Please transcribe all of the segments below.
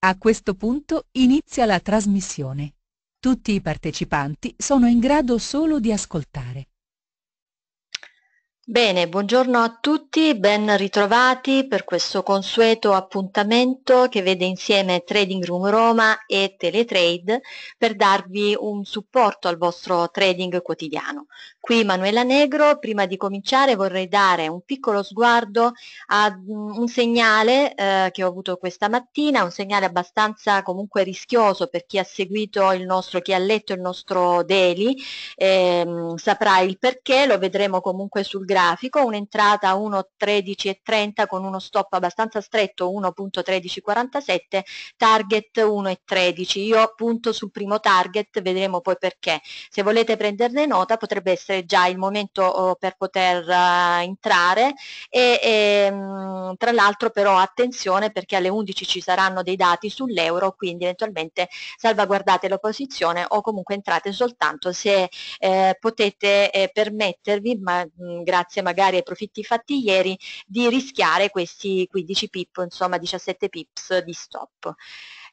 A questo punto inizia la trasmissione. Tutti i partecipanti sono in grado solo di ascoltare. Bene, buongiorno a tutti, ben ritrovati per questo consueto appuntamento che vede insieme Trading Room Roma e Teletrade per darvi un supporto al vostro trading quotidiano. Qui Manuela Negro, prima di cominciare vorrei dare un piccolo sguardo a mm, un segnale eh, che ho avuto questa mattina, un segnale abbastanza comunque rischioso per chi ha seguito il nostro, chi ha letto il nostro daily, eh, saprà il perché, lo vedremo comunque sul grafico grafico, un'entrata 1.13.30 con uno stop abbastanza stretto 1.13.47, target 1.13. Io punto sul primo target, vedremo poi perché. Se volete prenderne nota potrebbe essere già il momento oh, per poter uh, entrare e, e ehm, mh, tra l'altro però attenzione perché alle 11 ci saranno dei dati sull'euro, quindi eventualmente salvaguardate l'opposizione o comunque entrate soltanto se eh, potete eh, permettervi, ma mh, grazie grazie magari ai profitti fatti ieri, di rischiare questi 15 pip, insomma 17 pips di stop.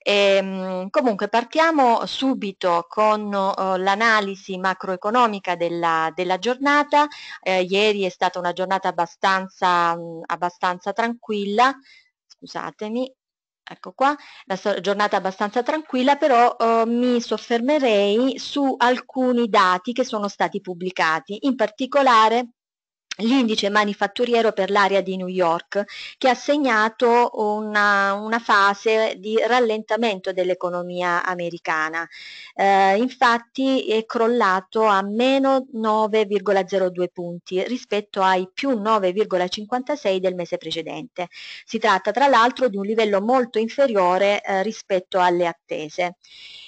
E, ehm, comunque partiamo subito con uh, l'analisi macroeconomica della, della giornata. Eh, ieri è stata una giornata abbastanza, mh, abbastanza tranquilla, scusatemi, ecco qua, la giornata abbastanza tranquilla, però eh, mi soffermerei su alcuni dati che sono stati pubblicati, in particolare l'indice manifatturiero per l'area di New York che ha segnato una, una fase di rallentamento dell'economia americana. Eh, infatti è crollato a meno 9,02 punti rispetto ai più 9,56 del mese precedente. Si tratta tra l'altro di un livello molto inferiore eh, rispetto alle attese.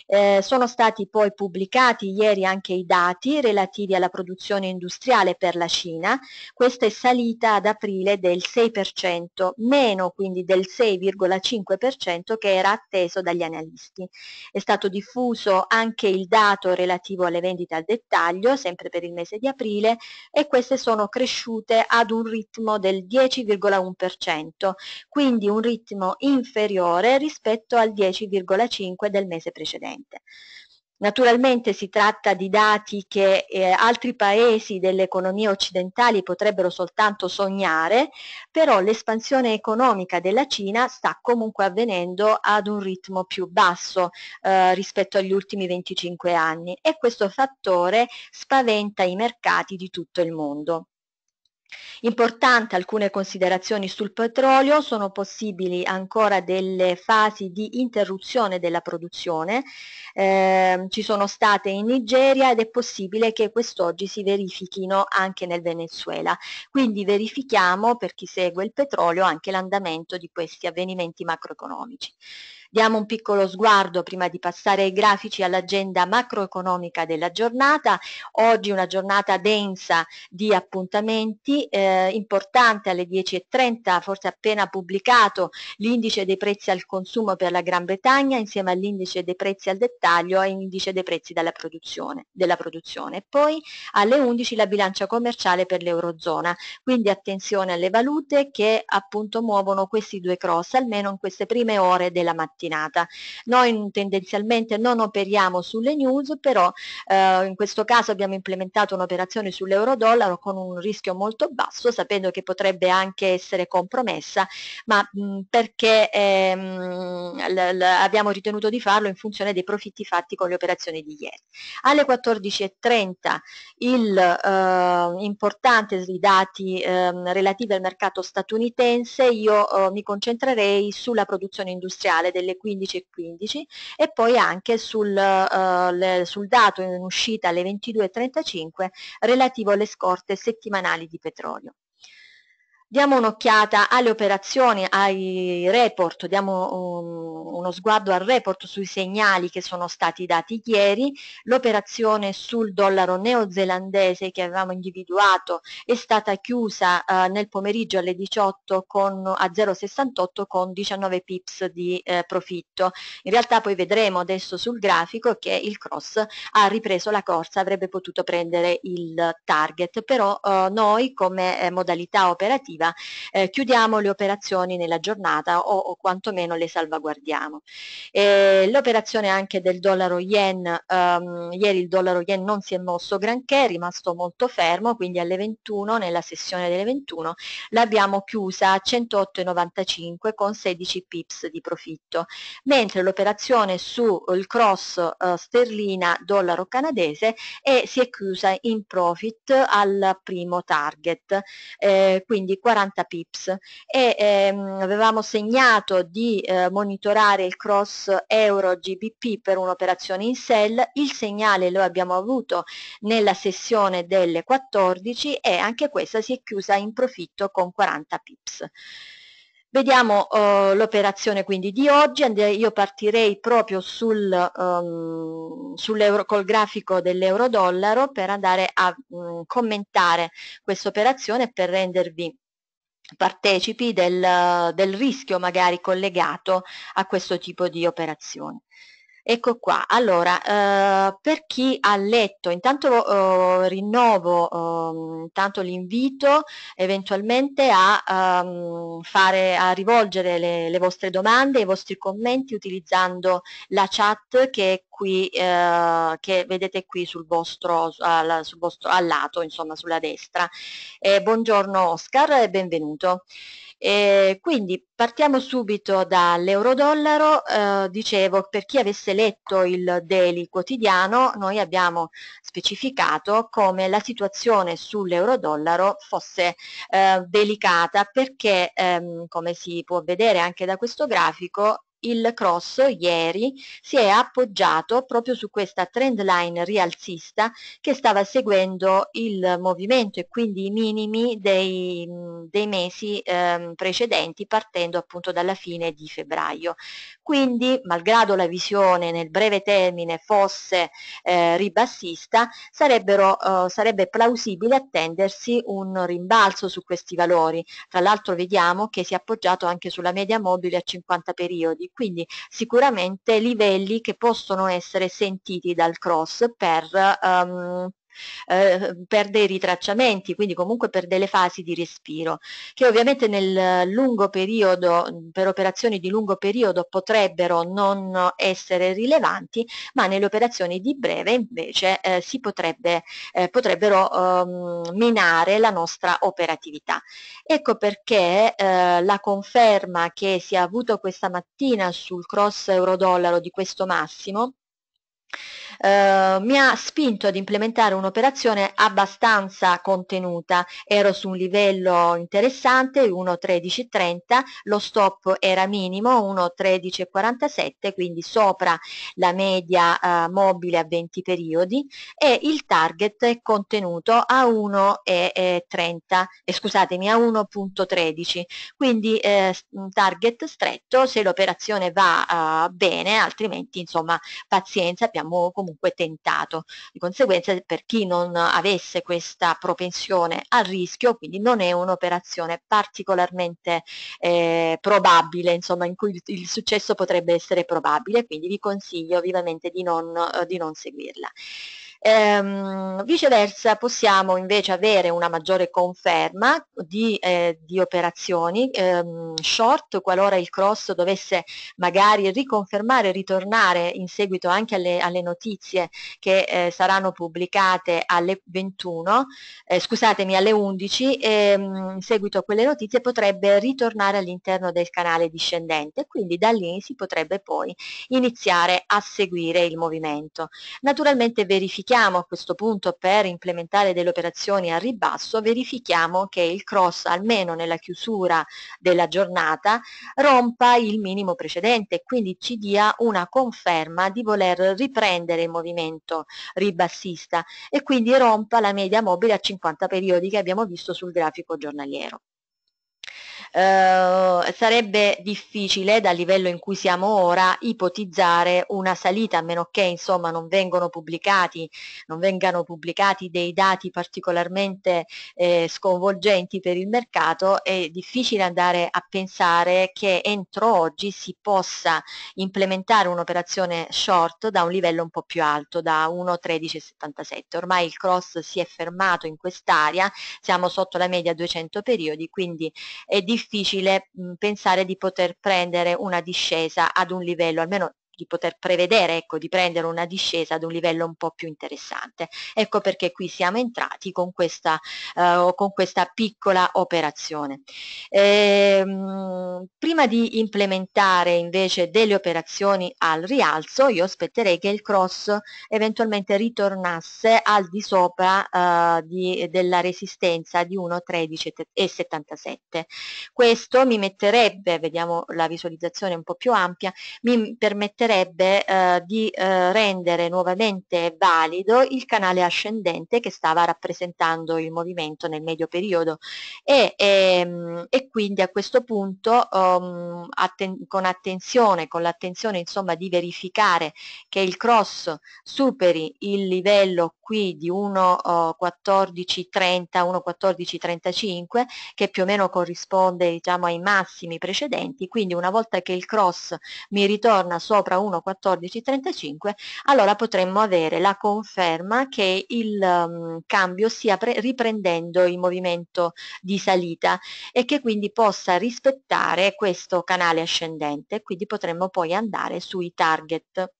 Eh, sono stati poi pubblicati ieri anche i dati relativi alla produzione industriale per la Cina, questa è salita ad aprile del 6%, meno quindi del 6,5% che era atteso dagli analisti. È stato diffuso anche il dato relativo alle vendite al dettaglio, sempre per il mese di aprile, e queste sono cresciute ad un ritmo del 10,1%, quindi un ritmo inferiore rispetto al 10,5% del mese precedente ambiente. Naturalmente si tratta di dati che eh, altri paesi delle economie occidentali potrebbero soltanto sognare, però l'espansione economica della Cina sta comunque avvenendo ad un ritmo più basso eh, rispetto agli ultimi 25 anni e questo fattore spaventa i mercati di tutto il mondo. Importante alcune considerazioni sul petrolio, sono possibili ancora delle fasi di interruzione della produzione, eh, ci sono state in Nigeria ed è possibile che quest'oggi si verifichino anche nel Venezuela. Quindi verifichiamo per chi segue il petrolio anche l'andamento di questi avvenimenti macroeconomici. Diamo un piccolo sguardo prima di passare ai grafici all'agenda macroeconomica della giornata. Oggi una giornata densa di appuntamenti, eh, importante alle 10.30, forse appena pubblicato, l'indice dei prezzi al consumo per la Gran Bretagna insieme all'indice dei prezzi al dettaglio e indice dei prezzi produzione, della produzione. Poi alle 11 la bilancia commerciale per l'Eurozona, quindi attenzione alle valute che appunto muovono questi due cross, almeno in queste prime ore della mattina mattinata. Noi tendenzialmente non operiamo sulle news, però eh, in questo caso abbiamo implementato un'operazione sull'euro-dollaro con un rischio molto basso, sapendo che potrebbe anche essere compromessa, ma mh, mm, perché ehm, abbiamo ritenuto di farlo in funzione dei profitti fatti con le operazioni di ieri. Alle 14.30 il eh, importante dei dati eh, relativi al mercato statunitense, io eh, mi concentrerei sulla produzione industriale delle alle 15.15 15, e poi anche sul, uh, le, sul dato in uscita alle 22.35 relativo alle scorte settimanali di petrolio diamo un'occhiata alle operazioni, ai report, diamo um, uno sguardo al report sui segnali che sono stati dati ieri, l'operazione sul dollaro neozelandese che avevamo individuato è stata chiusa uh, nel pomeriggio alle 18 con, a 0,68 con 19 pips di eh, profitto. In realtà poi vedremo adesso sul grafico che il cross ha ripreso la corsa, avrebbe potuto prendere il target, però uh, noi come eh, modalità operativa operativa, eh, chiudiamo le operazioni nella giornata o, o quantomeno le salvaguardiamo. Eh, l'operazione anche del dollaro yen, ehm, ieri il dollaro yen non si è mosso granché, è rimasto molto fermo, quindi alle 21, nella sessione delle 21, l'abbiamo chiusa a 108,95 con 16 pips di profitto, mentre l'operazione sul cross eh, sterlina dollaro canadese è, eh, si è chiusa in profit al primo target. Eh, quindi 40 pips e ehm, avevamo segnato di eh, monitorare il cross euro GBP per un'operazione in sell, il segnale lo abbiamo avuto nella sessione delle 14 e anche questa si è chiusa in profitto con 40 pips. Vediamo eh, l'operazione quindi di oggi, io partirei proprio sul, um, col grafico dell'euro-dollaro per andare a mh, mm, commentare questa operazione per rendervi partecipi del, del rischio magari collegato a questo tipo di operazione. Ecco qua, allora, eh, per chi ha letto, intanto eh, rinnovo oh, intanto l'invito eventualmente a, um, fare, a rivolgere le, le, vostre domande, i vostri commenti utilizzando la chat che, qui, eh, che vedete qui sul vostro, al, sul vostro, al lato, insomma sulla destra. Eh, buongiorno Oscar e benvenuto. E ehm, quindi partiamo subito dall'euro-dollaro, eh, dicevo per chi avesse letto il daily quotidiano noi abbiamo specificato come la situazione sull'euro-dollaro fosse eh, delicata perché ehm, come si può vedere anche da questo grafico il cross ieri si è appoggiato proprio su questa trend line rialzista che stava seguendo il movimento e quindi i minimi dei, dei mesi eh, precedenti partendo appunto dalla fine di febbraio. Quindi, malgrado la visione nel breve termine fosse eh, ribassista, eh, sarebbe plausibile attendersi un rimbalzo su questi valori. Tra l'altro vediamo che si è appoggiato anche sulla media mobile a 50 periodi, quindi sicuramente livelli che possono essere sentiti dal cross per, um, eh, per dei ritracciamenti, quindi comunque per delle fasi di respiro, che ovviamente nel lungo periodo, per operazioni di lungo periodo potrebbero non essere rilevanti, ma nelle operazioni di breve invece eh, si potrebbe, eh, potrebbero ehm, minare la nostra operatività. Ecco perché eh, la conferma che si è avuto questa mattina sul cross euro-dollaro di questo massimo eh, mi ha spinto ad implementare un'operazione abbastanza contenuta, ero su un livello interessante, 1.13.30, lo stop era minimo, 1.13.47, quindi sopra la media eh, mobile a 20 periodi e il target è contenuto a 1.30, eh, scusatemi, a 1.13, quindi eh, target stretto se l'operazione va eh, bene, altrimenti insomma pazienza, abbiamo comunque comunque tentato. Di conseguenza per chi non avesse questa propensione al rischio, quindi non è un'operazione particolarmente eh, probabile, insomma in cui il, il, successo potrebbe essere probabile, quindi vi consiglio vivamente di non, eh, di non seguirla. Ehm, viceversa possiamo invece avere una maggiore conferma di, eh, di operazioni ehm, short qualora il cross dovesse magari riconfermare, ritornare in seguito anche alle, alle notizie che eh, saranno pubblicate alle 21, eh, scusatemi alle 11, ehm, in seguito a quelle notizie potrebbe ritornare all'interno del canale discendente, quindi da lì si potrebbe poi iniziare a seguire il movimento. Naturalmente verifichiamo andiamo a questo punto per implementare delle operazioni a ribasso, verifichiamo che il cross almeno nella chiusura della giornata rompa il minimo precedente e quindi ci dia una conferma di voler riprendere il movimento ribassista e quindi rompa la media mobile a 50 periodi che abbiamo visto sul grafico giornaliero eh, sarebbe difficile dal livello in cui siamo ora ipotizzare una salita a meno che insomma non vengano pubblicati, non vengano pubblicati dei dati particolarmente eh, sconvolgenti per il mercato, è difficile andare a pensare che entro oggi si possa implementare un'operazione short da un livello un po' più alto, da 1,1377. Ormai il cross si è fermato in quest'area, siamo sotto la media 200 periodi, quindi è difficile difficile mh, pensare di poter prendere una discesa ad un livello, almeno di poter prevedere ecco, di prendere una discesa ad un livello un po' più interessante. Ecco perché qui siamo entrati con questa, eh, con questa piccola operazione. Ehm, prima di implementare invece delle operazioni al rialzo io aspetterei che il cross eventualmente ritornasse al di sopra eh, di, della resistenza di 1,13 e 77. Questo mi metterebbe, vediamo la visualizzazione un po' più ampia, mi permetterebbe permetterebbe eh, di eh, rendere nuovamente valido il canale ascendente che stava rappresentando il movimento nel medio periodo e, ehm, e quindi a questo punto um, atten con attenzione, con l'attenzione insomma di verificare che il cross superi il livello qui di 1.1430, 1.1435 che più o meno corrisponde diciamo ai massimi precedenti, quindi una volta che il cross mi ritorna sopra circa 1,1435, allora potremmo avere la conferma che il um, cambio stia riprendendo il movimento di salita e che quindi possa rispettare questo canale ascendente, quindi potremmo poi andare sui target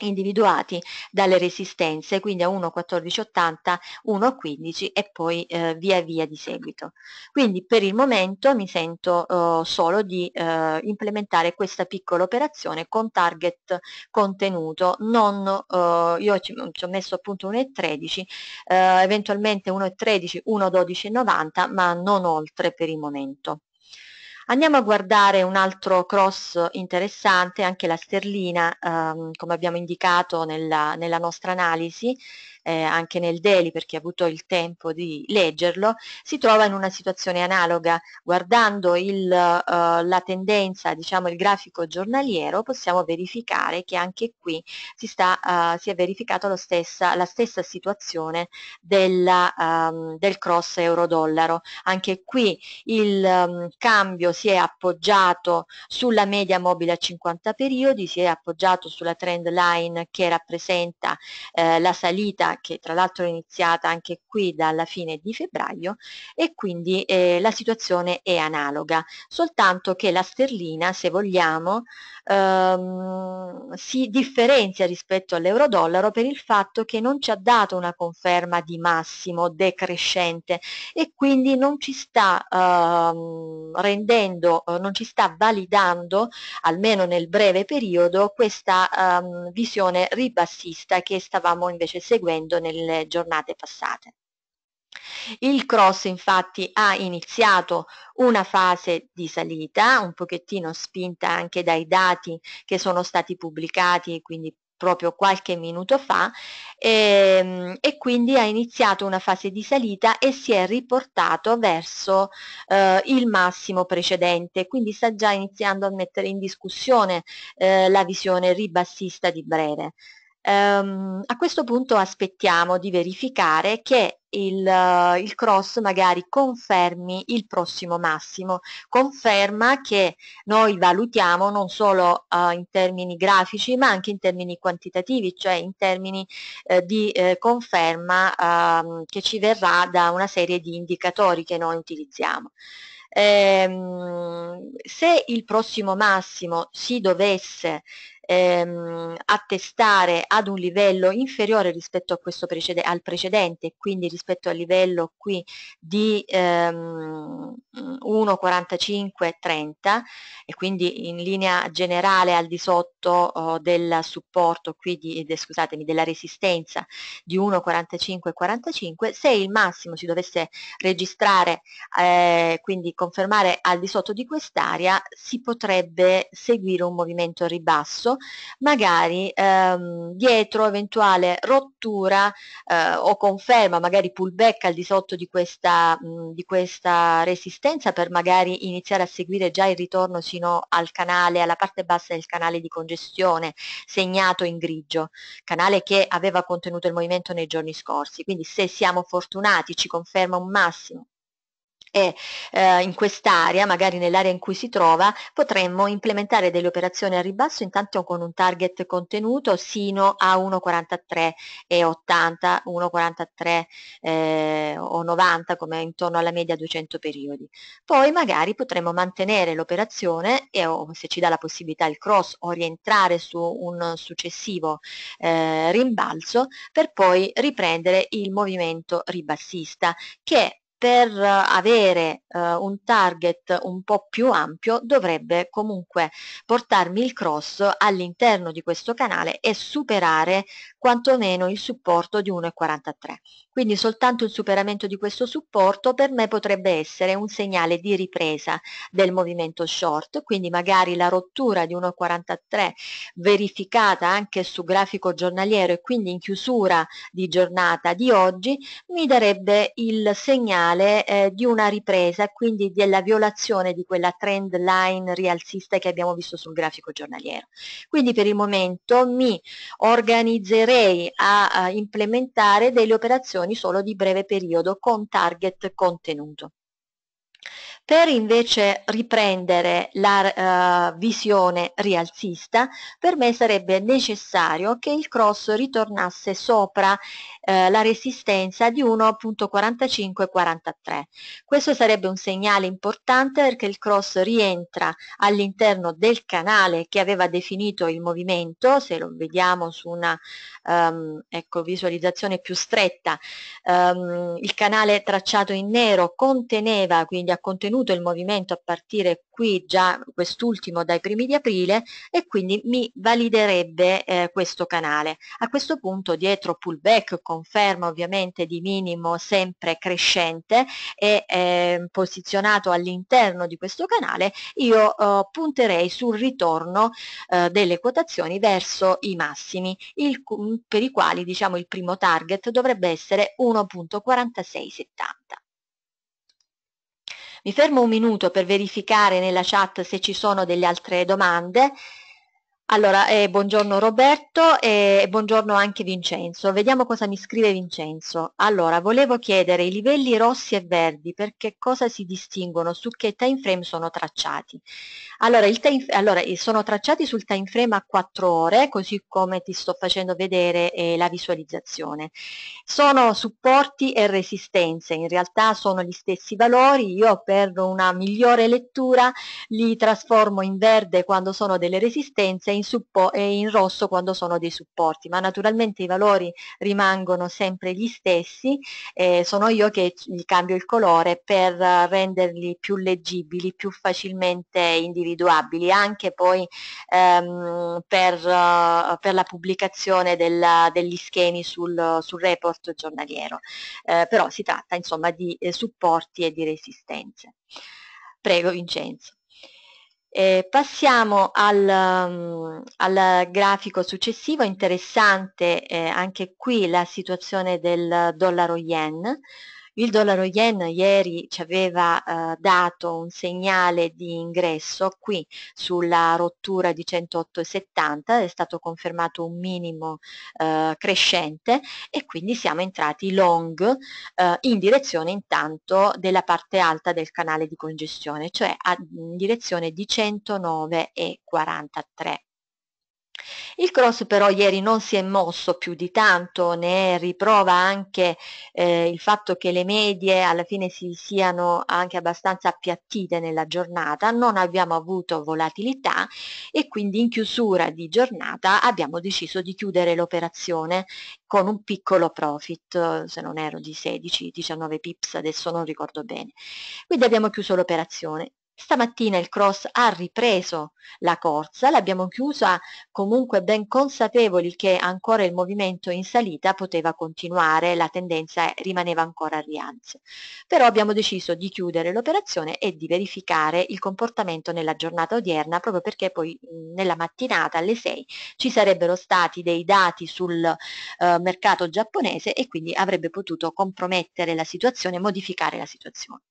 individuati dalle resistenze, quindi a 1,1480, 1,15 e poi eh, via via di seguito. Quindi per il momento mi sento eh, solo di eh, implementare questa piccola operazione con target contenuto, non, eh, io ci, ci, ho messo appunto 1,13, eh, eventualmente 1,13, 1,12,90, ma non oltre per il momento. Andiamo a guardare un altro cross interessante, anche la sterlina, ehm, come abbiamo indicato nella, nella nostra analisi, eh, anche nel Deli perché ha avuto il tempo di leggerlo, si trova in una situazione analoga. Guardando il, eh, la tendenza, diciamo il grafico giornaliero, possiamo verificare che anche qui si, sta, eh, si è verificata stessa, la stessa situazione della, ehm, del cross euro-dollaro. Anche qui il ehm, cambio si è appoggiato sulla media mobile a 50 periodi, si è appoggiato sulla trend line che rappresenta eh, la salita che tra l'altro è iniziata anche qui dalla fine di febbraio e quindi eh, la situazione è analoga, soltanto che la sterlina se vogliamo ehm, si differenzia rispetto all'euro-dollaro per il fatto che non ci ha dato una conferma di massimo decrescente e quindi non ci sta ehm, rendendo, eh, non ci sta validando almeno nel breve periodo questa ehm, visione ribassista che stavamo invece seguendo avvenendo nelle giornate passate. Il cross infatti ha iniziato una fase di salita, un pochettino spinta anche dai dati che sono stati pubblicati, quindi proprio qualche minuto fa e, ehm, e, quindi ha iniziato una fase di salita e si è riportato verso eh, il massimo precedente, quindi sta già iniziando a mettere in discussione eh, la visione ribassista di breve. Um, a questo punto aspettiamo di verificare che il, uh, il, cross magari confermi il prossimo massimo, conferma che noi valutiamo non solo uh, in termini grafici ma anche in termini quantitativi, cioè in termini uh, di conferma ehm, che ci verrà da una serie di indicatori che noi utilizziamo. Ehm, se il prossimo massimo si dovesse ehm, attestare ad un livello inferiore rispetto precede al precedente, quindi rispetto al livello qui di ehm, 1,4530 e quindi in linea generale al di sotto oh, del supporto qui di, de, scusatemi, della resistenza di 1,4545, se il massimo si dovesse registrare, eh, quindi confermare al di sotto di quest'area, si potrebbe seguire un movimento ribasso magari ehm, dietro eventuale rottura eh, o conferma, magari pullback al di sotto di questa, mh, mm, di questa resistenza per magari iniziare a seguire già il ritorno sino al canale, alla parte bassa del canale di congestione segnato in grigio, canale che aveva contenuto il movimento nei giorni scorsi. Quindi se siamo fortunati ci conferma un massimo e eh, in quest'area, magari nell'area in cui si trova, potremmo implementare delle operazioni a ribasso intanto con un target contenuto sino a 1,43 e 80, 1,43 eh, o 90 come intorno alla media 200 periodi. Poi magari potremmo mantenere l'operazione e o, se ci dà la possibilità il cross o rientrare su un successivo eh, rimbalzo per poi riprendere il movimento ribassista che per eh, avere eh, un target un po' più ampio dovrebbe comunque portarmi il cross all'interno di questo canale e superare quantomeno il supporto di 1,43 quindi soltanto il superamento di questo supporto per me potrebbe essere un segnale di ripresa del movimento short, quindi magari la rottura di 1,43 verificata anche su grafico giornaliero e quindi in chiusura di giornata di oggi mi darebbe il segnale eh, di una ripresa, quindi della violazione di quella trend line rialzista che abbiamo visto sul grafico giornaliero. Quindi per il momento mi organizzerei a, a implementare delle operazioni azioni solo di breve periodo con target contenuto. Per invece riprendere la uh, visione rialzista, per me sarebbe necessario che il cross ritornasse sopra uh, la resistenza di 1.4543. Questo sarebbe un segnale importante perché il cross rientra all'interno del canale che aveva definito il movimento, se lo vediamo su una um, ecco, visualizzazione più stretta, um, il canale tracciato in nero conteneva, quindi ha contenuto sostenuto il movimento a partire qui già quest'ultimo dai primi di aprile e quindi mi validerebbe eh, questo canale. A questo punto dietro pullback, conferma ovviamente di minimo sempre crescente e eh, posizionato all'interno di questo canale, io eh, punterei sul ritorno eh, delle quotazioni verso i massimi, il, per i quali diciamo il primo target dovrebbe essere 1.4670. Mi fermo un minuto per verificare nella chat se ci sono delle altre domande allora, eh, buongiorno Roberto e buongiorno anche Vincenzo. Vediamo cosa mi scrive Vincenzo. Allora, volevo chiedere i livelli rossi e verdi perché cosa si distinguono, su che time frame sono tracciati. Allora, time, allora sono tracciati sul time frame a 4 ore, così come ti sto facendo vedere eh, la visualizzazione. Sono supporti e resistenze, in realtà sono gli stessi valori, io per una migliore lettura li trasformo in verde quando sono delle resistenze in, suppo- e in rosso quando sono dei supporti, ma naturalmente i valori rimangono sempre gli stessi, eh, sono io che gli cambio il colore per renderli più leggibili, più facilmente individuabili, anche poi ehm, per, uh, per, la pubblicazione della, degli schemi sul, sul report giornaliero. Eh, però si tratta insomma di eh, supporti e di resistenze. Prego Vincenzo. Eh, passiamo al, um, al, grafico successivo, interessante eh, anche qui la situazione del dollaro yen. Il dollaro yen ieri ci aveva eh, dato un segnale di ingresso qui sulla rottura di 108,70, è stato confermato un minimo eh, crescente e quindi siamo entrati long eh, in direzione intanto della parte alta del canale di congestione, cioè a, in direzione di 109,43. Il cross però ieri non si è mosso più di tanto, ne riprova anche eh, il fatto che le medie alla fine si siano anche abbastanza appiattite nella giornata, non abbiamo avuto volatilità e quindi in chiusura di giornata abbiamo deciso di chiudere l'operazione con un piccolo profit, se non ero di 16-19 pips, adesso non ricordo bene. Quindi abbiamo chiuso l'operazione. Stamattina il cross ha ripreso la corsa, l'abbiamo chiusa comunque ben consapevoli che ancora il movimento in salita poteva continuare, la tendenza rimaneva ancora al rialzo. Però abbiamo deciso di chiudere l'operazione e di verificare il comportamento nella giornata odierna, proprio perché poi nella mattinata alle 6 ci sarebbero stati dei dati sul eh, mercato giapponese e quindi avrebbe potuto compromettere la situazione, modificare la situazione.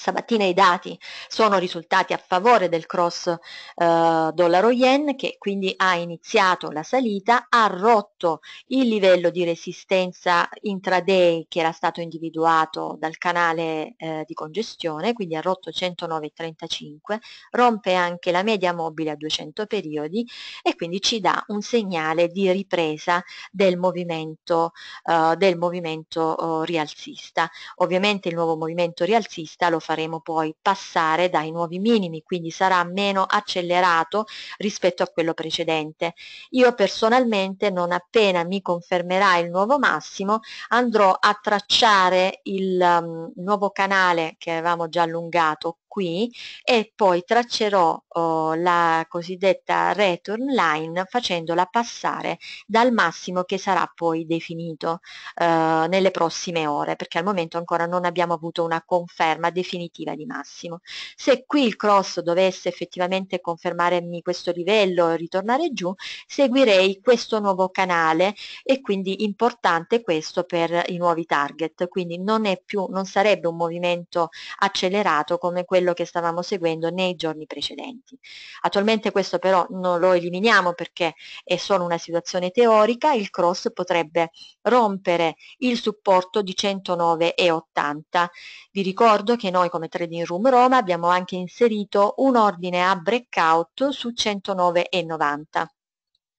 Stamattina i dati sono risultati a favore del cross eh, dollaro-yen che quindi ha iniziato la salita, ha rotto il livello di resistenza intraday che era stato individuato dal canale eh, di congestione, quindi ha rotto 109,35, rompe anche la media mobile a 200 periodi e quindi ci dà un segnale di ripresa del movimento, eh, del movimento oh, rialzista. Ovviamente il nuovo movimento rialzista lo faremo poi passare dai nuovi minimi, quindi sarà meno accelerato rispetto a quello precedente. Io personalmente non appena mi confermerà il nuovo massimo andrò a tracciare il um, nuovo canale che avevamo già allungato qui e poi traccerò oh, la cosiddetta return line facendola passare dal massimo che sarà poi definito eh, nelle prossime ore perché al momento ancora non abbiamo avuto una conferma definitiva di massimo. Se qui il cross dovesse effettivamente confermarmi questo livello e ritornare giù seguirei questo nuovo canale e quindi importante questo per i nuovi target quindi non, è più, non sarebbe un movimento accelerato come quello quello che stavamo seguendo nei giorni precedenti. Attualmente questo però non lo eliminiamo perché è solo una situazione teorica, il cross potrebbe rompere il supporto di 109,80. Vi ricordo che noi come Trading Room Roma abbiamo anche inserito un ordine a breakout su 109,90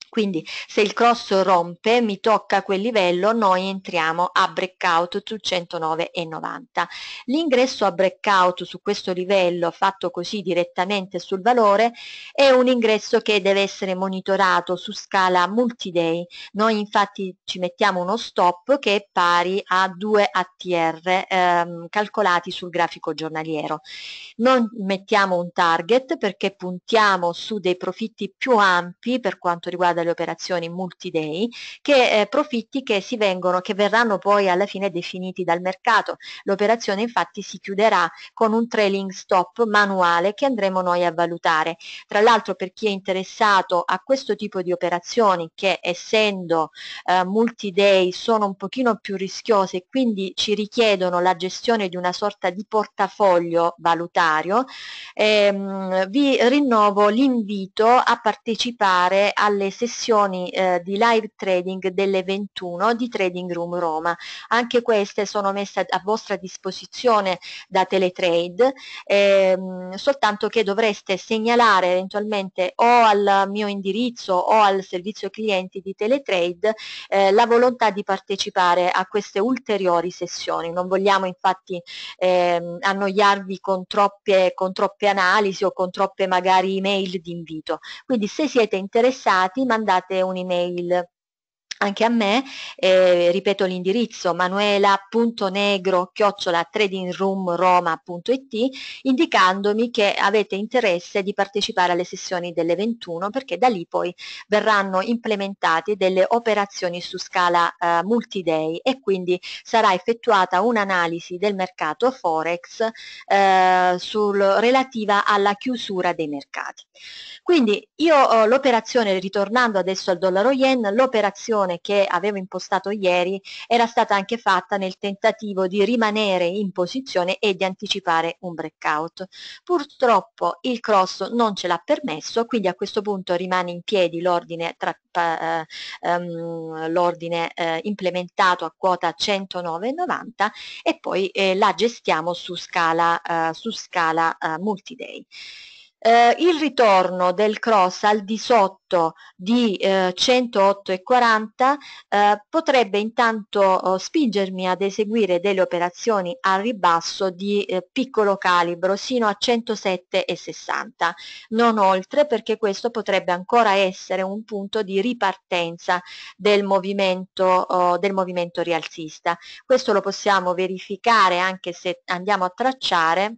quindi se il cross rompe, mi tocca quel livello, noi entriamo a breakout su 109,90. L'ingresso a breakout su questo livello fatto così direttamente sul valore è un ingresso che deve essere monitorato su scala multi-day. Noi infatti ci mettiamo uno stop che è pari a 2 ATR ehm, calcolati sul grafico giornaliero. Non mettiamo un target perché puntiamo su dei profitti più ampi per quanto riguarda dalle operazioni multi-day, che eh, profitti che, si vengono, che verranno poi alla fine definiti dal mercato. L'operazione infatti si chiuderà con un trailing stop manuale che andremo noi a valutare. Tra l'altro per chi è interessato a questo tipo di operazioni che essendo eh, multi-day sono un pochino più rischiose e quindi ci richiedono la gestione di una sorta di portafoglio valutario, ehm, vi rinnovo l'invito a partecipare alle sessioni sessioni eh, di live trading delle 21 di Trading Room Roma. Anche queste sono messe a vostra disposizione da Teletrade, ehm, soltanto che dovreste segnalare eventualmente o al mio indirizzo o al servizio clienti di Teletrade eh, la volontà di partecipare a queste ulteriori sessioni. Non vogliamo infatti ehm, annoiarvi con troppe, con troppe analisi o con troppe magari email di invito. Quindi se siete interessati mandate un'email anche a me, eh, ripeto l'indirizzo manuela.negro-tradingroomroma.it indicandomi che avete interesse di partecipare alle sessioni delle 21 perché da lì poi verranno implementate delle operazioni su scala eh, multi-day e quindi sarà effettuata un'analisi del mercato Forex eh, sul, relativa alla chiusura dei mercati. Quindi io ho l'operazione, ritornando adesso al dollaro yen, l'operazione discussione che avevo impostato ieri era stata anche fatta nel tentativo di rimanere in posizione e di anticipare un breakout. Purtroppo il cross non ce l'ha permesso, quindi a questo punto rimane in piedi l'ordine, tra, eh, ehm, l'ordine eh, implementato a quota 109,90 e poi eh, la gestiamo su scala, su scala multi eh, il ritorno del cross al di sotto di eh, 108,40 eh, potrebbe intanto oh, spingermi ad eseguire delle operazioni al ribasso di eh, piccolo calibro sino a 107,60 non oltre perché questo potrebbe ancora essere un punto di ripartenza del movimento, oh, del movimento rialzista questo lo possiamo verificare anche se andiamo a tracciare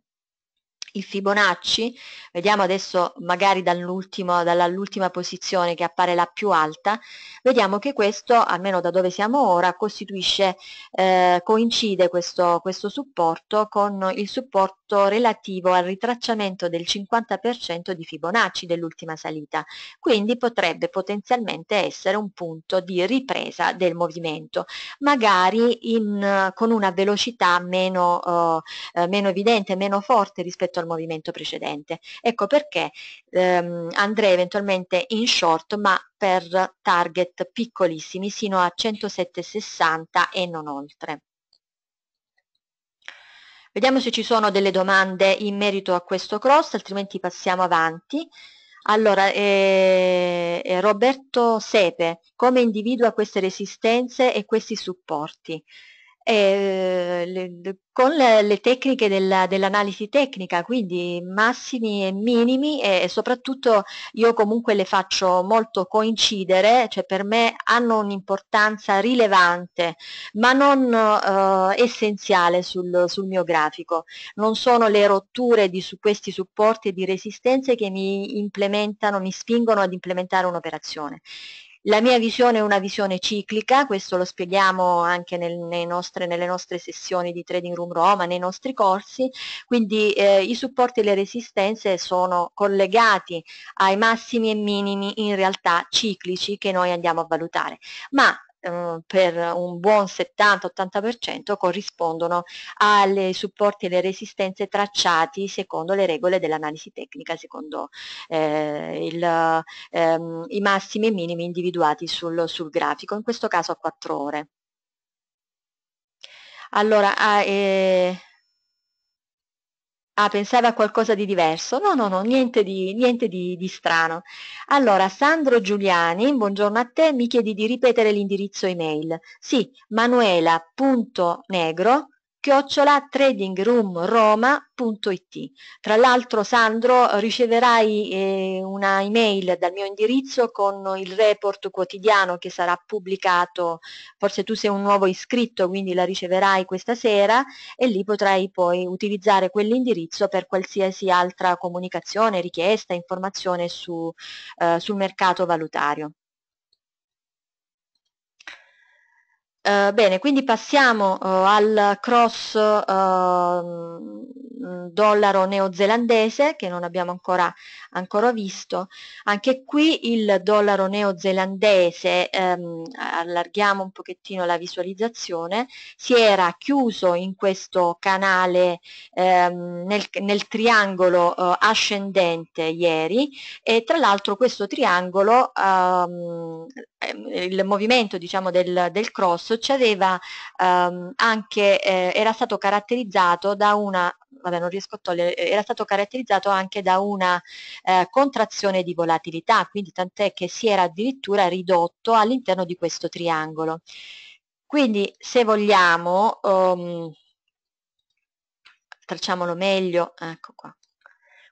il Fibonacci, vediamo adesso magari dall'ultima posizione che appare la più alta, vediamo che questo, almeno da dove siamo ora, costituisce, eh, coincide questo, questo supporto con il supporto relativo al ritracciamento del 50% di Fibonacci dell'ultima salita, quindi potrebbe potenzialmente essere un punto di ripresa del movimento, magari in, con una velocità meno, eh, meno evidente, meno forte rispetto a al movimento precedente. Ecco perché ehm, andrei eventualmente in short ma per target piccolissimi sino a 107,60 e non oltre. Vediamo se ci sono delle domande in merito a questo cross, altrimenti passiamo avanti. Allora, eh, Roberto Sepe, come individua queste resistenze e questi supporti? eh, le, con le, le tecniche della, dell'analisi tecnica, quindi massimi e minimi e, e, soprattutto io comunque le faccio molto coincidere, cioè per me hanno un'importanza rilevante ma non eh, essenziale sul, sul, mio grafico, non sono le rotture di, su questi supporti e di resistenze che mi implementano, mi spingono ad implementare un'operazione. La mia visione è una visione ciclica, questo lo spieghiamo anche nel, nostre, nelle nostre sessioni di Trading Room Roma, nei nostri corsi, quindi eh, i supporti e le resistenze sono collegati ai massimi e minimi in realtà ciclici che noi andiamo a valutare, ma Uhm, per un buon 70-80% corrispondono alle supporti e le resistenze tracciati secondo le regole dell'analisi tecnica, secondo eh, il, ehm, i massimi e minimi individuati sul, sul grafico, in questo caso a 4 ore. Allora, ah, eh, Ah, pensava a qualcosa di diverso? No, no, no, niente di, niente di, di strano. Allora, Sandro Giuliani, buongiorno a te, mi chiedi di ripetere l'indirizzo email. Sì, manuela.negro chiocciolatradingroomroma.it Tra l'altro Sandro riceverai eh, una email dal mio indirizzo con il report quotidiano che sarà pubblicato, forse tu sei un nuovo iscritto quindi la riceverai questa sera e lì potrai poi utilizzare quell'indirizzo per qualsiasi altra comunicazione, richiesta, informazione su, eh, sul mercato valutario. Uh, bene, quindi passiamo uh, al cross uh, dollaro neozelandese che non abbiamo ancora, ancora, visto. Anche qui il dollaro neozelandese, um, allarghiamo un pochettino la visualizzazione, si era chiuso in questo canale um, nel, nel, triangolo eh, ascendente ieri e tra l'altro questo triangolo, um, il movimento diciamo, del, del cross succedeva ehm, anche, eh, era stato caratterizzato da una, vabbè non riesco a togliere, eh, era stato caratterizzato anche da una eh, contrazione di volatilità, quindi tant'è che si era addirittura ridotto all'interno di questo triangolo. Quindi se vogliamo, um, tracciamolo meglio, ecco qua,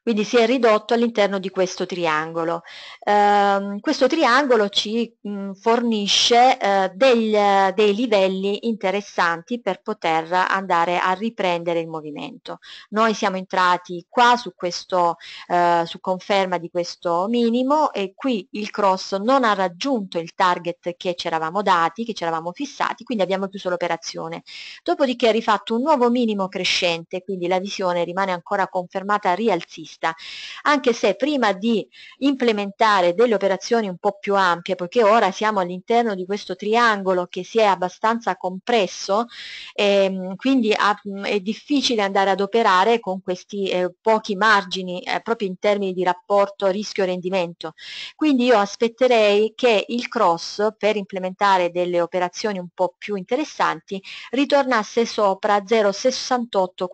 quindi si è ridotto all'interno di questo triangolo. Eh, questo triangolo ci mh, fornisce eh, del, dei livelli interessanti per poter andare a riprendere il movimento. Noi siamo entrati qua su, questo, eh, su conferma di questo minimo e qui il cross non ha raggiunto il target che ci eravamo dati, che ci eravamo fissati, quindi abbiamo chiuso l'operazione. Dopodiché ha rifatto un nuovo minimo crescente, quindi la visione rimane ancora confermata rialzista vista, anche se prima di implementare delle operazioni un po' più ampie, poiché ora siamo all'interno di questo triangolo che si è abbastanza compresso, ehm, quindi a, è difficile andare ad operare con questi eh, pochi margini eh, proprio in termini di rapporto rischio-rendimento. Quindi io aspetterei che il cross per implementare delle operazioni un po' più interessanti ritornasse sopra 0,6840,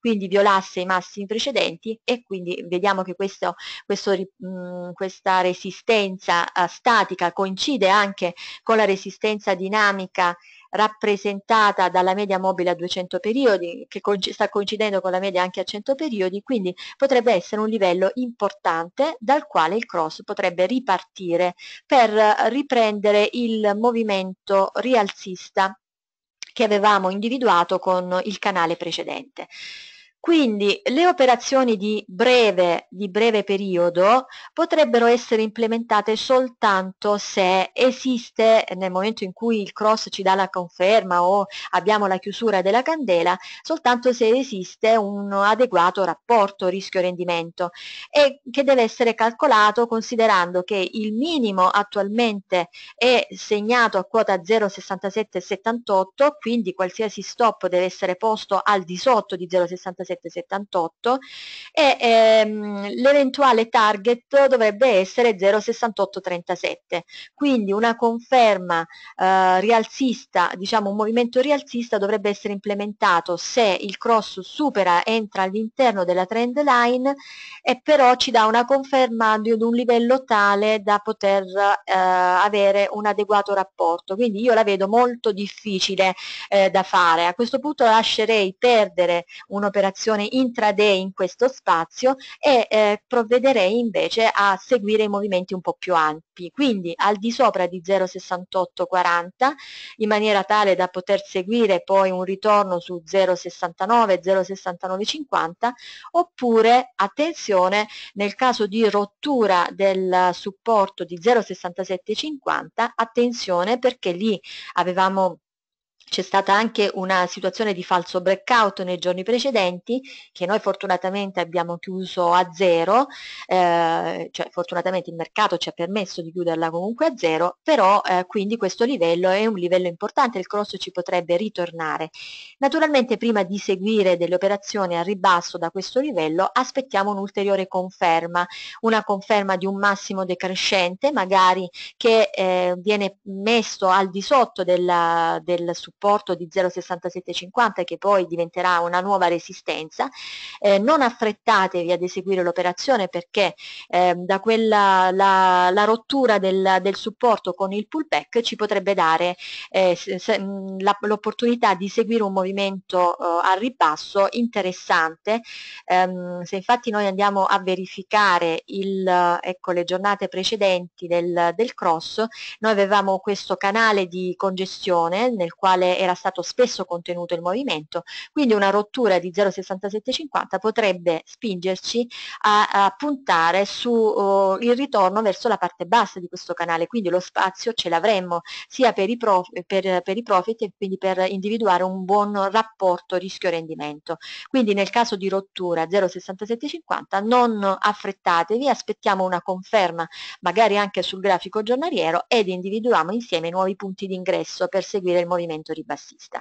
quindi violasse i massimi precedenti e e quindi vediamo che questo, questo, mh, mhmm, questa resistenza uh, statica coincide anche con la resistenza dinamica rappresentata dalla media mobile a 200 periodi, che con, sta coincidendo con la media anche a 100 periodi, quindi potrebbe essere un livello importante dal quale il cross potrebbe ripartire per riprendere il movimento rialzista che avevamo individuato con il canale precedente. Quindi le operazioni di breve, di breve, periodo potrebbero essere implementate soltanto se esiste, nel momento in cui il cross ci dà la conferma o abbiamo la chiusura della candela, soltanto se esiste un adeguato rapporto rischio-rendimento e che deve essere calcolato considerando che il minimo attualmente è segnato a quota 0,6778, quindi qualsiasi stop deve essere posto al di sotto di 0,6778. 0,778 e ehm, l'eventuale target dovrebbe essere 0,6837. Quindi una conferma eh, rialzista, diciamo un movimento rialzista dovrebbe essere implementato se il cross supera, entra all'interno della trend line e però ci dà una conferma di un livello tale da poter eh, avere un adeguato rapporto. Quindi io la vedo molto difficile eh, da fare. A questo punto lascerei perdere un'operazione operazione intraday in questo spazio e eh, provvederei invece a seguire i movimenti un po' più ampi, quindi al di sopra di 0,6840 in maniera tale da poter seguire poi un ritorno su 0,69, 0,6950 oppure attenzione nel caso di rottura del supporto di 0,6750 attenzione perché lì avevamo c'è stata anche una situazione di falso breakout nei giorni precedenti che noi fortunatamente abbiamo chiuso a zero, eh, cioè fortunatamente il mercato ci ha permesso di chiuderla comunque a zero, però eh, quindi questo livello è un livello importante, il cross ci potrebbe ritornare. Naturalmente prima di seguire delle operazioni a ribasso da questo livello aspettiamo un'ulteriore conferma, una conferma di un massimo decrescente magari che eh, viene messo al di sotto della, del supporto supporto di 0,6750 che poi diventerà una nuova resistenza. Eh, non affrettatevi ad eseguire l'operazione perché eh, da quella, la, la rottura del, del, supporto con il pullback ci potrebbe dare eh, l'opportunità di seguire un movimento eh, al ribasso interessante. Ehm, se infatti noi andiamo a verificare il, ecco, le giornate precedenti del, del cross, noi avevamo questo canale di congestione nel quale quale era stato spesso contenuto il movimento, quindi una rottura di 0,6750 potrebbe spingerci a, a puntare sul oh, uh, ritorno verso la parte bassa di questo canale, quindi lo spazio ce l'avremmo sia per i, prof, per, per i profit e quindi per individuare un buon rapporto rischio-rendimento. Quindi nel caso di rottura 0,6750 non affrettatevi, aspettiamo una conferma magari anche sul grafico giornaliero ed individuiamo insieme nuovi punti di ingresso per seguire il movimento ribassista.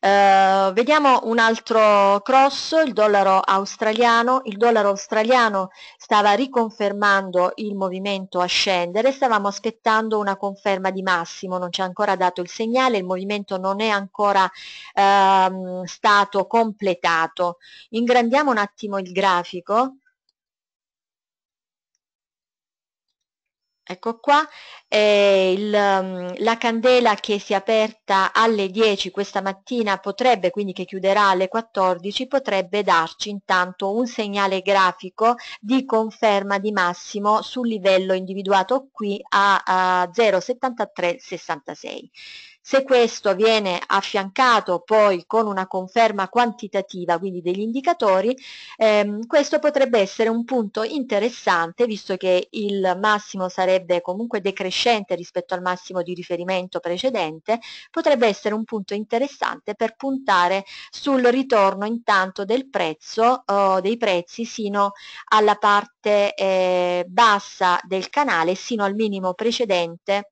Uh, eh, vediamo un altro cross, il dollaro australiano. Il dollaro australiano stava riconfermando il movimento a scendere, stavamo aspettando una conferma di massimo, non ci ha ancora dato il segnale, il movimento non è ancora uh, stato completato. Ingrandiamo un attimo il grafico Ecco qua il, mm, la candela che si è aperta alle 10 questa mattina potrebbe, quindi che chiuderà alle 14, potrebbe darci intanto un segnale grafico di conferma di massimo sul livello individuato qui a, a 0,7366. Se questo viene affiancato poi con una conferma quantitativa, quindi degli indicatori, ehm, questo potrebbe essere un punto interessante, visto che il massimo sarebbe comunque decrescente rispetto al massimo di riferimento precedente, potrebbe essere un punto interessante per puntare sul ritorno intanto del prezzo, eh, dei prezzi sino alla parte eh, bassa del canale, sino al minimo precedente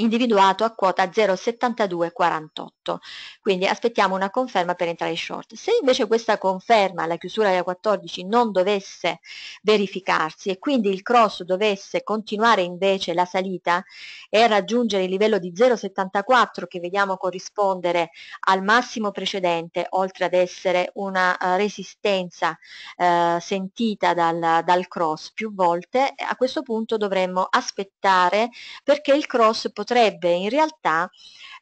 individuato a quota 0,7248. Quindi aspettiamo una conferma per entrare in short. Se invece questa conferma alla chiusura della 14 non dovesse verificarsi e quindi il cross dovesse continuare invece la salita e raggiungere il livello di 0,74 che vediamo corrispondere al massimo precedente, oltre ad essere una eh, resistenza eh, sentita dal, dal cross più volte, a questo punto dovremmo aspettare perché il cross potrebbe potrebbe in realtà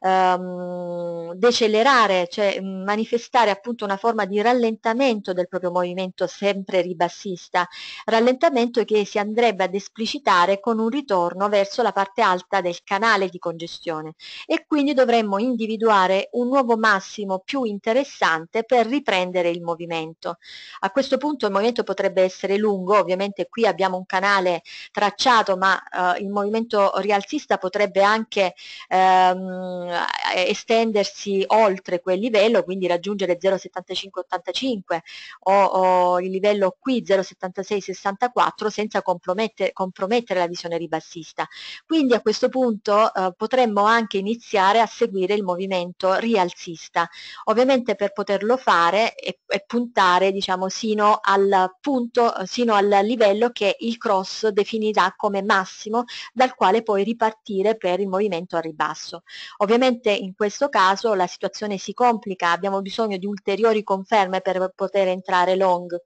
ehm, decelerare, cioè mm, manifestare appunto una forma di rallentamento del proprio movimento sempre ribassista, rallentamento che si andrebbe ad esplicitare con un ritorno verso la parte alta del canale di congestione e quindi dovremmo individuare un nuovo massimo più interessante per riprendere il movimento. A questo punto il movimento potrebbe essere lungo, ovviamente qui abbiamo un canale tracciato ma eh, il movimento rialzista potrebbe anche ehm, eh, estendersi oltre quel livello, quindi raggiungere 0,7585 o, o, il livello qui 0,7664 senza compromettere, compromettere la visione ribassista. Quindi a questo punto eh, potremmo anche iniziare a seguire il movimento rialzista. Ovviamente per poterlo fare e, e puntare diciamo, sino al punto, sino al livello che il cross definirà come massimo dal quale poi ripartire per il movimento a ribasso. Ovviamente Ovviamente in questo caso la situazione si complica, abbiamo bisogno di ulteriori conferme per poter entrare long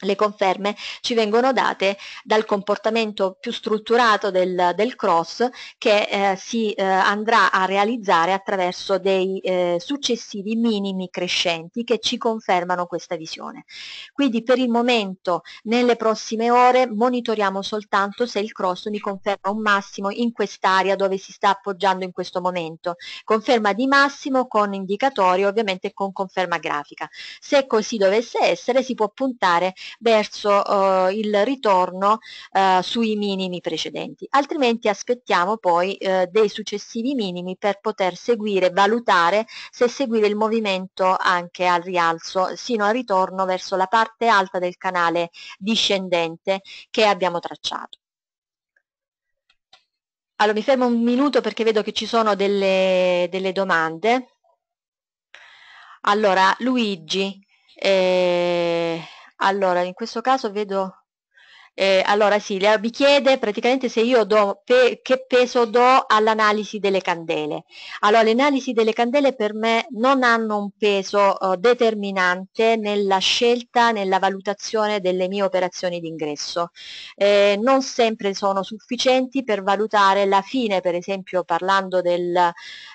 le conferme ci vengono date dal comportamento più strutturato del, del cross che eh, si eh, andrà a realizzare attraverso dei eh, successivi minimi crescenti che ci confermano questa visione. Quindi per il momento nelle prossime ore monitoriamo soltanto se il cross mi conferma un massimo in quest'area dove si sta appoggiando in questo momento. Conferma di massimo con indicatori ovviamente con conferma grafica. Se così dovesse essere si può puntare verso eh, il ritorno eh, sui minimi precedenti, altrimenti aspettiamo poi eh, dei successivi minimi per poter seguire, valutare se seguire il movimento anche al rialzo sino al ritorno verso la parte alta del canale discendente che abbiamo tracciato. Allora mi fermo un minuto perché vedo che ci sono delle, delle domande. Allora, Luigi, eh, allora, in questo caso vedo... Eh, allora sì, mi chiede praticamente se io do pe che peso do all'analisi delle candele. Allora, le analisi delle candele per me non hanno un peso eh, determinante nella scelta, nella valutazione delle mie operazioni d'ingresso. Eh, non sempre sono sufficienti per valutare la fine, per esempio parlando del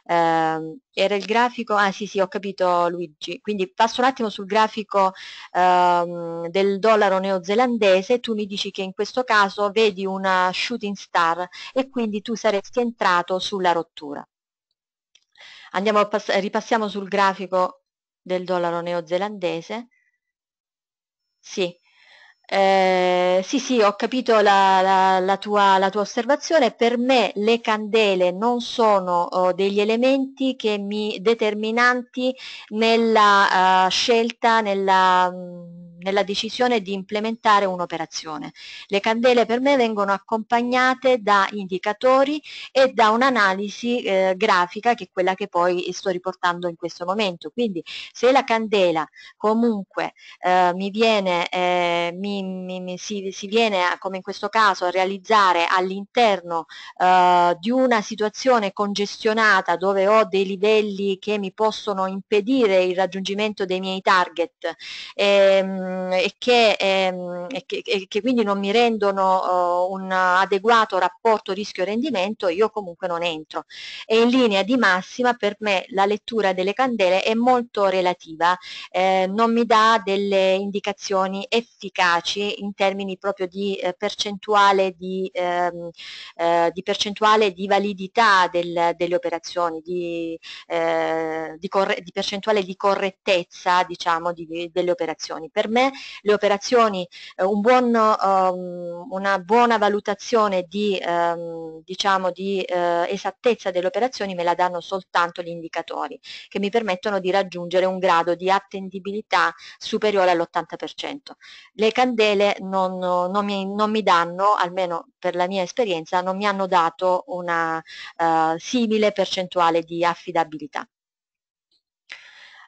ehm, era il grafico, ah sì sì ho capito Luigi, quindi passo un attimo sul grafico ehm, del dollaro neozelandese, tu mi dici che in questo caso vedi una shooting star e quindi tu saresti entrato sulla rottura. Andiamo a ripassiamo sul grafico del dollaro neozelandese, sì, eh, sì, sì, ho capito la, la, la, tua, la, tua, osservazione. Per me le candele non sono oh, degli elementi che mi, determinanti nella uh, scelta, nella... Mh, mm, nella decisione di implementare un'operazione. Le candele per me vengono accompagnate da indicatori e da un'analisi eh, grafica che è quella che poi sto riportando in questo momento. Quindi se la candela comunque eh, mi viene, eh, mi, mi, mi, si, si, viene a, come in questo caso a realizzare all'interno eh, di una situazione congestionata dove ho dei livelli che mi possono impedire il raggiungimento dei miei target, ehm, Ehm, e che, ehm, e, che, e che, quindi non mi rendono uh, un adeguato rapporto rischio-rendimento, io comunque non entro. E in linea di massima per me la lettura delle candele è molto relativa, eh, non mi dà delle indicazioni efficaci in termini proprio di, eh, percentuale, di, ehm, eh, di percentuale, di, validità del, delle operazioni, di, eh, di, percentuale di correttezza diciamo, delle operazioni. Per me fare le operazioni, eh, un buon, um, una buona valutazione di, um, diciamo di uh, esattezza delle operazioni me la danno soltanto gli indicatori che mi permettono di raggiungere un grado di attendibilità superiore all'80%. Le candele non, non, mi, non, mi, danno, almeno per la mia esperienza, non mi hanno dato una uh, simile percentuale di affidabilità.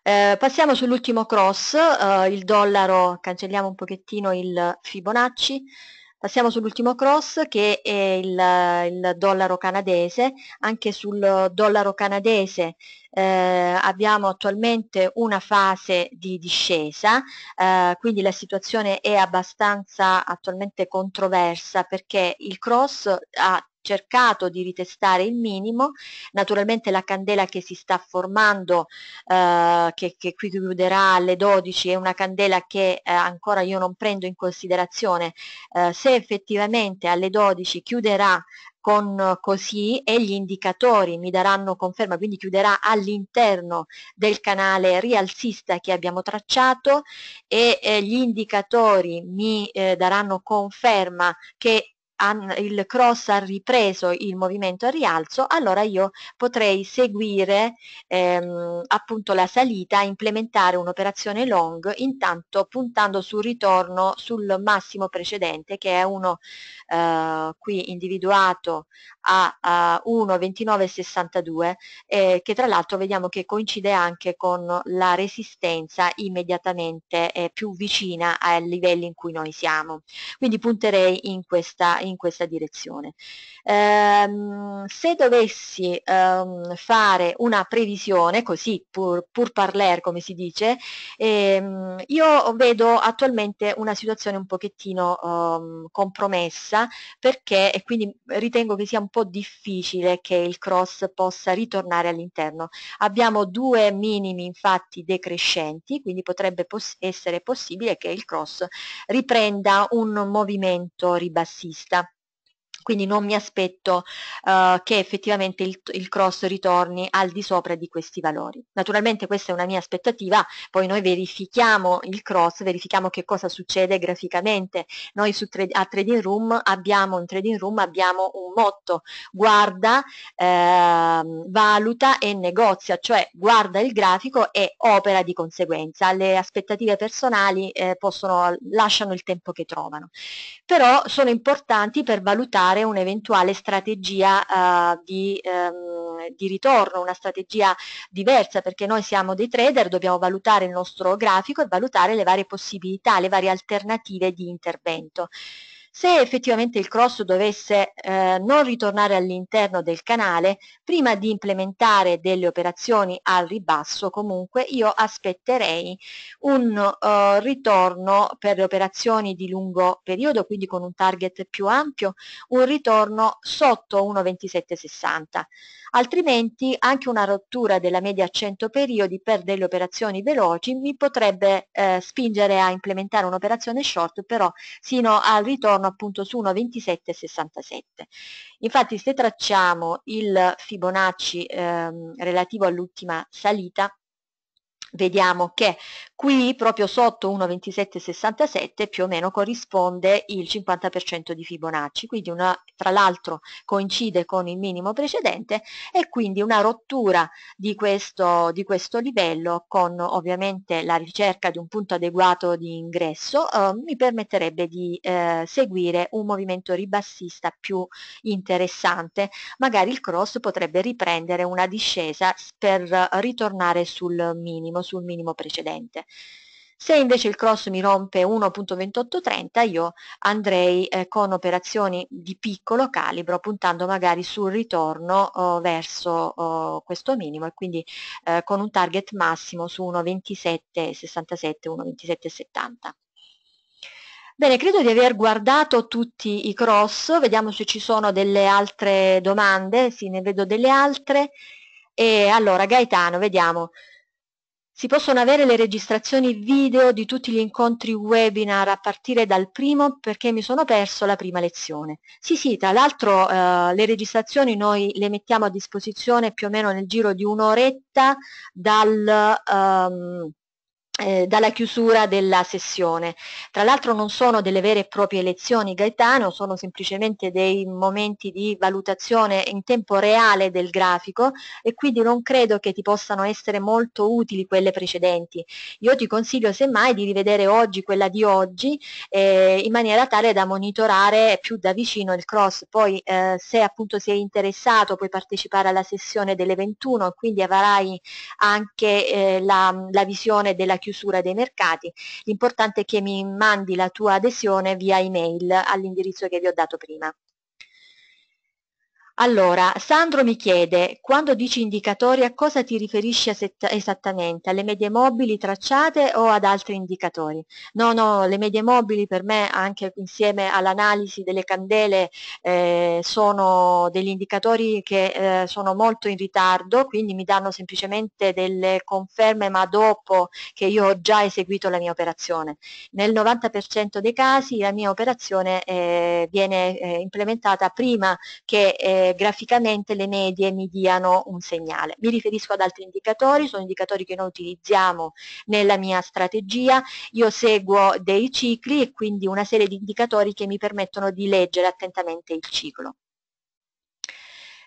Eh, passiamo sull'ultimo cross, eh, il dollaro, cancelliamo un pochettino il Fibonacci, passiamo sull'ultimo cross che è il, il, dollaro canadese, anche sul dollaro canadese eh, abbiamo attualmente una fase di discesa, eh, quindi la situazione è abbastanza attualmente controversa perché il cross ha cercato di ritestare il minimo, naturalmente la candela che si sta formando, eh, che, che, qui chiuderà alle 12, è una candela che eh, ancora io non prendo in considerazione, eh, se effettivamente alle 12 chiuderà con così e gli indicatori mi daranno conferma, quindi chiuderà all'interno del canale rialzista che abbiamo tracciato e eh, gli indicatori mi eh, daranno conferma che il cross ha ripreso il movimento a rialzo, allora io potrei seguire ehm, appunto la salita, implementare un'operazione long, intanto puntando sul ritorno sul massimo precedente che è uno eh, qui individuato a, a 1,2962 eh, che tra l'altro vediamo che coincide anche con la resistenza immediatamente eh, più vicina ai livelli in cui noi siamo. Quindi punterei in questa, in questa direzione. Ehm, se dovessi ehm, fare una previsione, così pur, pur parler come si dice, ehm, io vedo attualmente una situazione un pochettino ehm, compromessa perché e quindi ritengo che sia un po' difficile che il cross possa ritornare all'interno. Abbiamo due minimi infatti decrescenti, quindi potrebbe poss essere possibile che il cross riprenda un movimento ribassista quindi non mi aspetto uh, che effettivamente il, il, cross ritorni al di sopra di questi valori. Naturalmente questa è una mia aspettativa, poi noi verifichiamo il cross, verifichiamo che cosa succede graficamente. Noi su, a Trading Room abbiamo, in Trading Room abbiamo un motto, guarda, eh, valuta e negozia, cioè guarda il grafico e opera di conseguenza. Le aspettative personali eh, possono, lasciano il tempo che trovano, però sono importanti per valutare valutare un'eventuale strategia eh, di, ehm, di, ritorno, una strategia diversa, perché noi siamo dei trader, dobbiamo valutare il nostro grafico e valutare le varie possibilità, le varie alternative di intervento. Se effettivamente il cross dovesse eh, non ritornare all'interno del canale, prima di implementare delle operazioni al ribasso comunque io aspetterei un uh, ritorno per le operazioni di lungo periodo, quindi con un target più ampio, un ritorno sotto 1,2760. Altrimenti anche una rottura della media a 100 periodi per delle operazioni veloci mi potrebbe eh, spingere a implementare un'operazione short però sino al ritorno sono appunto su 1,2767. Infatti se tracciamo il Fibonacci ehm, relativo all'ultima salita, vediamo che qui proprio sotto 1,2767 più o meno corrisponde il 50% di Fibonacci, quindi una, tra l'altro coincide con il minimo precedente e quindi una rottura di questo, di questo livello con ovviamente la ricerca di un punto adeguato di ingresso eh, mi permetterebbe di eh, seguire un movimento ribassista più interessante, magari il cross potrebbe riprendere una discesa per ritornare sul minimo, sul minimo precedente. Se invece il cross mi rompe 1.2830 io andrei eh, con operazioni di piccolo calibro puntando magari sul ritorno oh, verso oh, questo minimo e quindi eh, con un target massimo su 1.2767, 1.2770. Bene, credo di aver guardato tutti i cross, vediamo se ci sono delle altre domande, sì ne vedo delle altre e allora Gaetano vediamo. Si possono avere le registrazioni video di tutti gli incontri webinar a partire dal primo perché mi sono perso la prima lezione. Sì, sì, tra l'altro eh, le registrazioni noi le mettiamo a disposizione più o meno nel giro di un'oretta dal, ehm, eh, dalla chiusura della sessione. Tra l'altro non sono delle vere e proprie lezioni Gaetano, sono semplicemente dei momenti di valutazione in tempo reale del grafico e quindi non credo che ti possano essere molto utili quelle precedenti. Io ti consiglio semmai di rivedere oggi quella di oggi eh, in maniera tale da monitorare più da vicino il cross. Poi eh, se appunto sei interessato puoi partecipare alla sessione delle 21 e quindi avrai anche eh, la, la visione della chiusura chiusura dei mercati, l'importante è che mi mandi la tua adesione via email all'indirizzo che vi ho dato prima. Allora, Sandro mi chiede, quando dici indicatori a cosa ti riferisci esattamente? Alle medie mobili tracciate o ad altri indicatori? No, no, le medie mobili per me, anche insieme all'analisi delle candele, eh, sono degli indicatori che eh, sono molto in ritardo, quindi mi danno semplicemente delle conferme, ma dopo che io ho già eseguito la mia operazione. Nel 90% dei casi la mia operazione eh, viene eh, implementata prima che eh, graficamente le medie mi diano un segnale. Mi riferisco ad altri indicatori, sono indicatori che noi utilizziamo nella mia strategia, io seguo dei cicli e quindi una serie di indicatori che mi permettono di leggere attentamente il ciclo.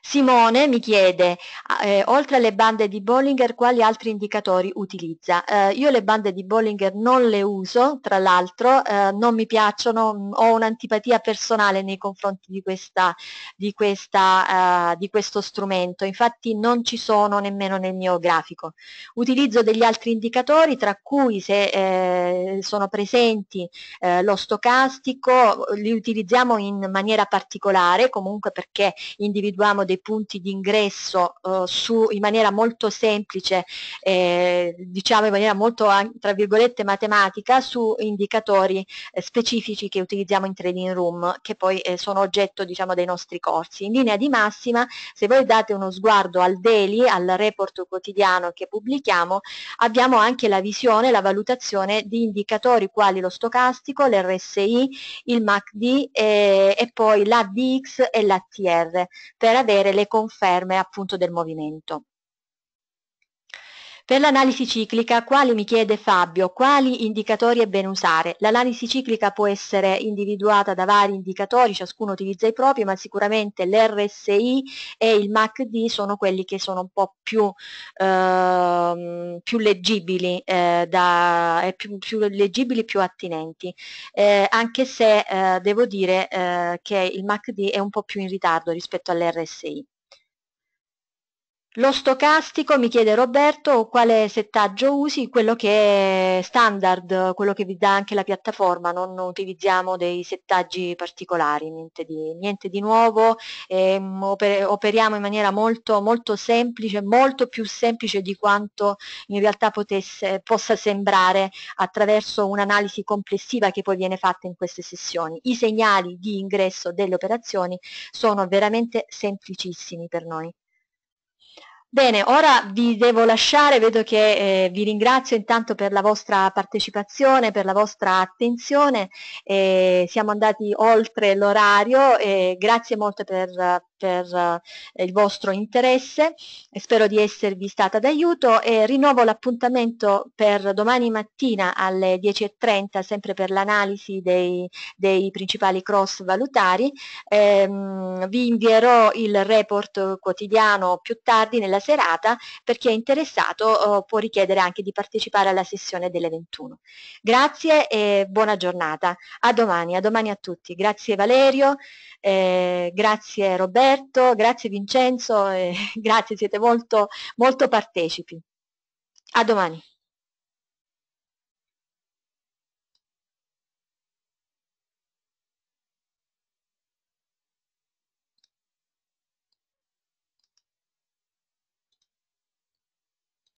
Simone mi chiede, ah, eh, oltre alle bande di Bollinger, quali altri indicatori utilizza? Eh, io le bande di Bollinger non le uso, tra l'altro, eh, non mi piacciono, mm, ho un'antipatia personale nei confronti di, questa, di, questa, eh, di questo strumento, infatti non ci sono nemmeno nel mio grafico. Utilizzo degli altri indicatori, tra cui se eh, sono presenti eh, lo stocastico, li utilizziamo in maniera particolare, comunque perché individuiamo dei punti di ingresso eh, su, in maniera molto semplice, eh, diciamo in maniera molto tra virgolette matematica, su indicatori eh, specifici che utilizziamo in Trading Room, che poi eh, sono oggetto diciamo, dei nostri corsi. In linea di massima, se voi date uno sguardo al daily, al report quotidiano che pubblichiamo, abbiamo anche la visione, la valutazione di indicatori quali lo stocastico, l'RSI, il MACD eh, e poi l'ADX e l'ATR, per avere avere le conferme appunto del movimento. Per l'analisi ciclica, quali mi chiede Fabio, quali indicatori è bene usare? L'analisi ciclica può essere individuata da vari indicatori, ciascuno utilizza i propri, ma sicuramente l'RSI e il MACD sono quelli che sono un po' più, eh, più leggibili eh, da, e eh, più, più, leggibili, più attinenti, eh, anche se eh, devo dire eh, che il MACD è un po' più in ritardo rispetto all'RSI. Lo stocastico, mi chiede Roberto, quale settaggio usi? Quello che è standard, quello che vi dà anche la piattaforma, non utilizziamo dei settaggi particolari, niente di, niente di nuovo, ehm, operiamo in maniera molto, molto semplice, molto più semplice di quanto in realtà potesse, possa sembrare attraverso un'analisi complessiva che poi viene fatta in queste sessioni. I segnali di ingresso delle operazioni sono veramente semplicissimi per noi. Bene, ora vi devo lasciare, vedo che eh, vi ringrazio intanto per la vostra partecipazione, per la vostra attenzione, eh, siamo andati oltre l'orario, eh, grazie molto per, per eh, il vostro interesse, spero di esservi stata d'aiuto e rinnovo l'appuntamento per domani mattina alle 10.30, sempre per l'analisi dei, dei, principali cross valutari, ehm, vi invierò il report quotidiano più tardi nella alla serata, per chi è interessato eh, può richiedere anche di partecipare alla sessione delle 21. Grazie e buona giornata, a domani, a domani a tutti. Grazie Valerio, eh, grazie Roberto, grazie Vincenzo, eh, grazie, siete molto, molto partecipi. A domani.